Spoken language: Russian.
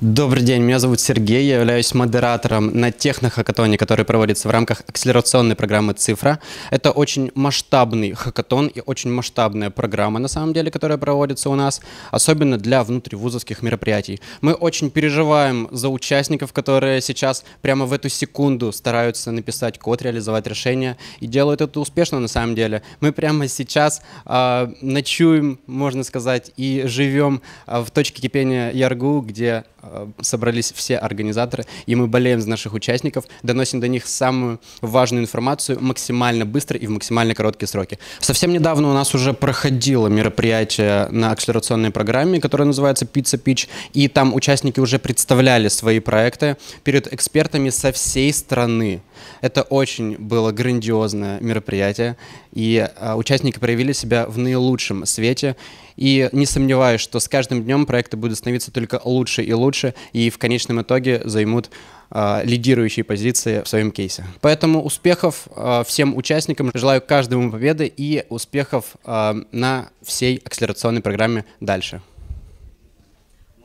Добрый день, меня зовут Сергей, я являюсь модератором на техно-хакатоне, который проводится в рамках акселерационной программы «Цифра». Это очень масштабный хакатон и очень масштабная программа, на самом деле, которая проводится у нас, особенно для внутривузовских мероприятий. Мы очень переживаем за участников, которые сейчас прямо в эту секунду стараются написать код, реализовать решение и делают это успешно на самом деле. Мы прямо сейчас э, ночуем, можно сказать, и живем а, в точке кипения Яргу, где а, Э, собрались все организаторы, и мы болеем за наших участников, доносим до них самую важную информацию максимально быстро и в максимально короткие сроки. Совсем недавно у нас уже проходило мероприятие на акселерационной программе, которая называется Pizza Pitch, и там участники уже представляли свои проекты перед экспертами со всей страны. Это очень было грандиозное мероприятие, и а, участники проявили себя в наилучшем свете. И не сомневаюсь, что с каждым днем проекты будут становиться только лучше и лучше, и в конечном итоге займут а, лидирующие позиции в своем кейсе. Поэтому успехов а, всем участникам, желаю каждому победы и успехов на всей акселерационной программе дальше.